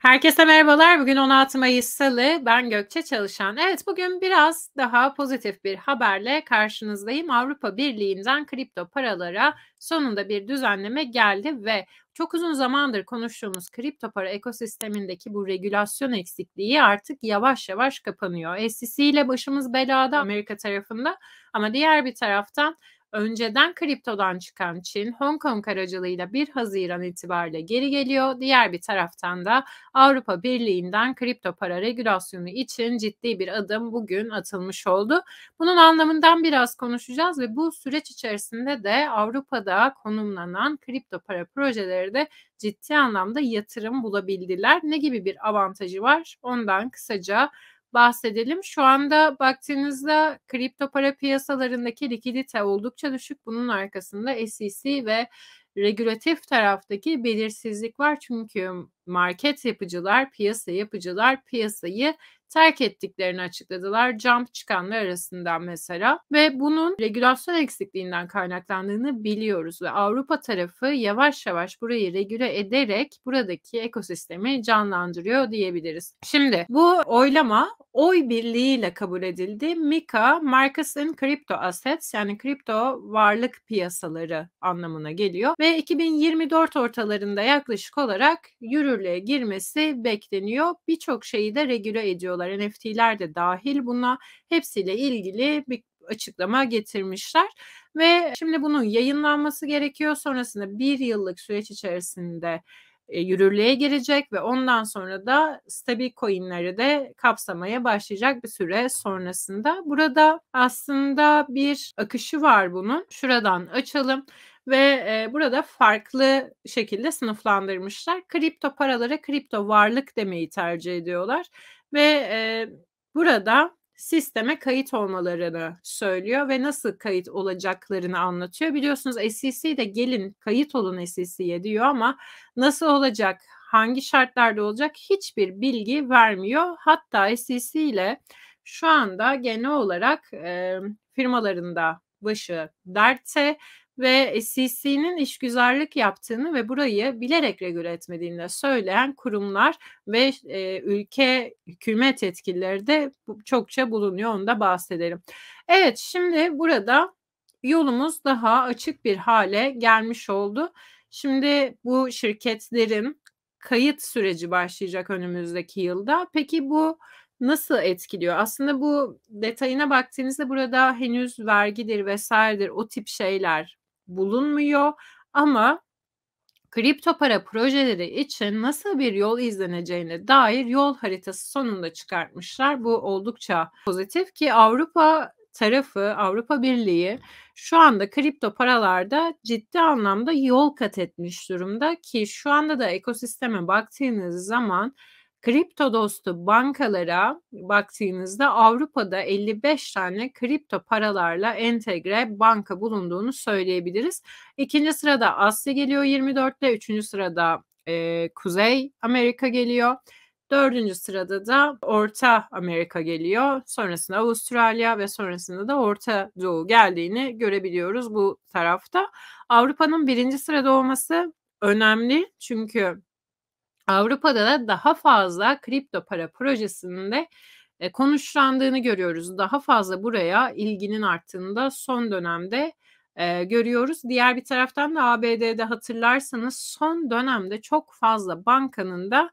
Herkese merhabalar. Bugün 16 Mayıs Salı. Ben Gökçe Çalışan. Evet bugün biraz daha pozitif bir haberle karşınızdayım. Avrupa Birliği'nden kripto paralara sonunda bir düzenleme geldi ve çok uzun zamandır konuştuğumuz kripto para ekosistemindeki bu regülasyon eksikliği artık yavaş yavaş kapanıyor. SEC ile başımız belada Amerika tarafında ama diğer bir taraftan önceden kriptodan çıkan Çin, Hong Kong aracılığıyla 1 Haziran itibariyle geri geliyor. Diğer bir taraftan da Avrupa Birliği'nden kripto para regülasyonu için ciddi bir adım bugün atılmış oldu. Bunun anlamından biraz konuşacağız ve bu süreç içerisinde de Avrupa'da konumlanan kripto para projeleri de ciddi anlamda yatırım bulabildiler. Ne gibi bir avantajı var? Ondan kısaca bahsedelim. Şu anda baktığınızda kripto para piyasalarındaki likidite oldukça düşük. Bunun arkasında SEC ve regülatif taraftaki belirsizlik var. Çünkü market yapıcılar, piyasa yapıcılar piyasayı terk ettiklerini açıkladılar. Jump çıkanlar arasından mesela ve bunun regülasyon eksikliğinden kaynaklandığını biliyoruz ve Avrupa tarafı yavaş yavaş burayı regüle ederek buradaki ekosistemi canlandırıyor diyebiliriz. Şimdi bu oylama oy birliğiyle kabul edildi. MiCA, Markets in Crypto Assets yani kripto varlık piyasaları anlamına geliyor ve 2024 ortalarında yaklaşık olarak yürürlüğe yürürlüğe girmesi bekleniyor. Birçok şeyi de regüle ediyorlar. NFT'ler de dahil buna hepsiyle ilgili bir açıklama getirmişler ve şimdi bunun yayınlanması gerekiyor. Sonrasında bir yıllık süreç içerisinde e, yürürlüğe girecek ve ondan sonra da stabil coinleri de kapsamaya başlayacak bir süre sonrasında. Burada aslında bir akışı var bunun. Şuradan açalım ve e, burada farklı şekilde sınıflandırmışlar. Kripto paralara kripto varlık demeyi tercih ediyorlar ve e, burada sisteme kayıt olmalarını söylüyor ve nasıl kayıt olacaklarını anlatıyor. Biliyorsunuz SEC de gelin kayıt olun SEC'ye diyor ama nasıl olacak, hangi şartlarda olacak hiçbir bilgi vermiyor. Hatta SEC ile şu anda genel olarak e, firmalarında başı dertte ve e, CC'nin işgüzarlık yaptığını ve burayı bilerek regüle etmediğini de söyleyen kurumlar ve e, ülke hükümet yetkilileri de çokça bulunuyor. Onu da bahsedelim. Evet şimdi burada yolumuz daha açık bir hale gelmiş oldu. Şimdi bu şirketlerin kayıt süreci başlayacak önümüzdeki yılda. Peki bu nasıl etkiliyor? Aslında bu detayına baktığınızda burada henüz vergidir vesairedir o tip şeyler bulunmuyor ama kripto para projeleri için nasıl bir yol izleneceğine dair yol haritası sonunda çıkartmışlar. Bu oldukça pozitif ki Avrupa tarafı Avrupa Birliği şu anda kripto paralarda ciddi anlamda yol kat etmiş durumda ki şu anda da ekosisteme baktığınız zaman kripto dostu bankalara baktığınızda Avrupa'da 55 tane kripto paralarla entegre banka bulunduğunu söyleyebiliriz. İkinci sırada Asya geliyor 24'te, üçüncü sırada e, Kuzey Amerika geliyor. Dördüncü sırada da Orta Amerika geliyor. Sonrasında Avustralya ve sonrasında da Orta Doğu geldiğini görebiliyoruz bu tarafta. Avrupa'nın birinci sırada olması önemli çünkü Avrupa'da da daha fazla kripto para projesinin de e, konuşlandığını görüyoruz. Daha fazla buraya ilginin arttığını da son dönemde e, görüyoruz. Diğer bir taraftan da ABD'de hatırlarsanız son dönemde çok fazla bankanın da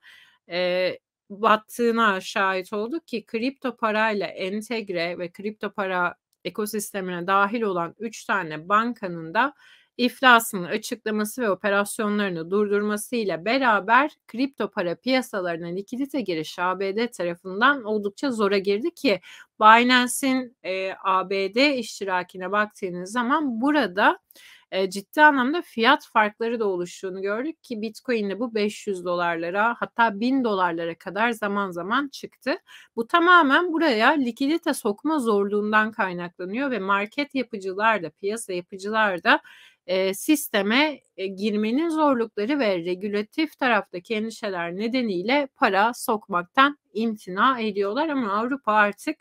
e, battığına şahit olduk ki kripto parayla entegre ve kripto para ekosistemine dahil olan 3 tane bankanın da iflasının açıklaması ve operasyonlarını durdurmasıyla beraber kripto para piyasalarına likidite girişi ABD tarafından oldukça zora girdi ki Binance'in e, ABD iştirakine baktığınız zaman burada e, ciddi anlamda fiyat farkları da oluştuğunu gördük ki Bitcoin'de bu 500 dolarlara hatta 1000 dolarlara kadar zaman zaman çıktı. Bu tamamen buraya likidite sokma zorluğundan kaynaklanıyor ve market yapıcılar da piyasa yapıcılar da e, sisteme e, girmenin zorlukları ve regülatif taraftaki endişeler nedeniyle para sokmaktan imtina ediyorlar ama Avrupa artık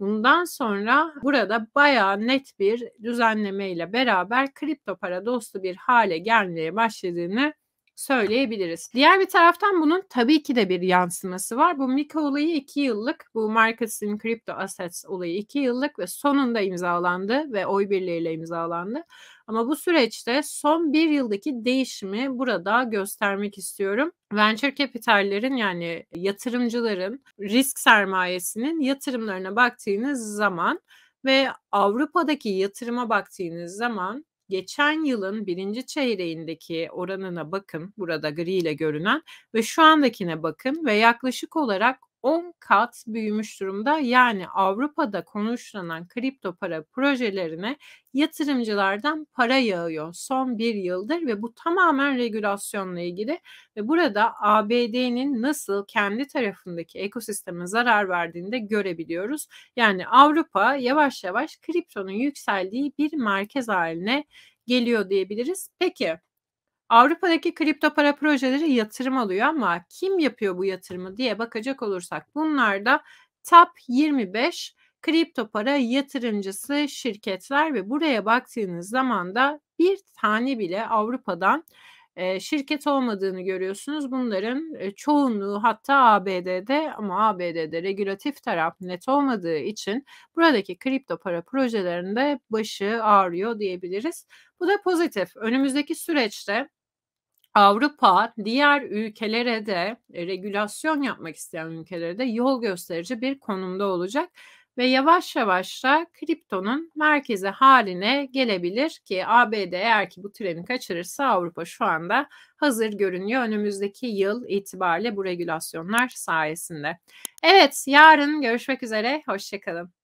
bundan sonra burada bayağı net bir düzenleme ile beraber kripto para dostu bir hale gelmeye başladığını söyleyebiliriz. Diğer bir taraftan bunun tabii ki de bir yansıması var. Bu Mika olayı iki yıllık, bu Markets in Crypto Assets olayı iki yıllık ve sonunda imzalandı ve oy birliğiyle imzalandı. Ama bu süreçte son bir yıldaki değişimi burada göstermek istiyorum. Venture kapitallerin yani yatırımcıların risk sermayesinin yatırımlarına baktığınız zaman ve Avrupa'daki yatırıma baktığınız zaman geçen yılın birinci çeyreğindeki oranına bakın burada gri ile görünen ve şu andakine bakın ve yaklaşık olarak 10 kat büyümüş durumda. Yani Avrupa'da konuşlanan kripto para projelerine yatırımcılardan para yağıyor son bir yıldır ve bu tamamen regülasyonla ilgili ve burada ABD'nin nasıl kendi tarafındaki ekosisteme zarar verdiğini de görebiliyoruz. Yani Avrupa yavaş yavaş kriptonun yükseldiği bir merkez haline geliyor diyebiliriz. Peki Avrupa'daki kripto para projeleri yatırım alıyor ama kim yapıyor bu yatırımı diye bakacak olursak bunlar da top 25 kripto para yatırımcısı şirketler ve buraya baktığınız zaman da bir tane bile Avrupa'dan e, şirket olmadığını görüyorsunuz. Bunların e, çoğunluğu hatta ABD'de ama ABD'de regülatif taraf net olmadığı için buradaki kripto para projelerinde başı ağrıyor diyebiliriz. Bu da pozitif. Önümüzdeki süreçte Avrupa diğer ülkelere de e, regülasyon yapmak isteyen ülkelere de yol gösterici bir konumda olacak ve yavaş yavaş da kriptonun merkezi haline gelebilir ki ABD eğer ki bu treni kaçırırsa Avrupa şu anda hazır görünüyor önümüzdeki yıl itibariyle bu regülasyonlar sayesinde. Evet yarın görüşmek üzere hoşçakalın.